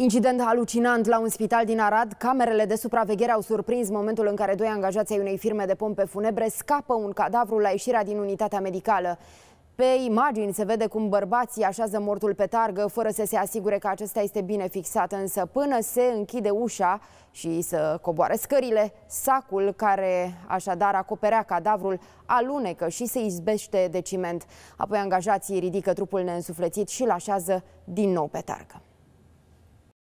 Incident halucinant la un spital din Arad, camerele de supraveghere au surprins momentul în care doi angajați ai unei firme de pompe funebre scapă un cadavru la ieșirea din unitatea medicală. Pe imagini se vede cum bărbații așează mortul pe targă, fără să se asigure că acesta este bine fixat, însă până se închide ușa și să coboare scările, sacul care așadar acoperea cadavrul alunecă și se izbește de ciment. Apoi angajații ridică trupul neînsuflețit și îl așează din nou pe targă.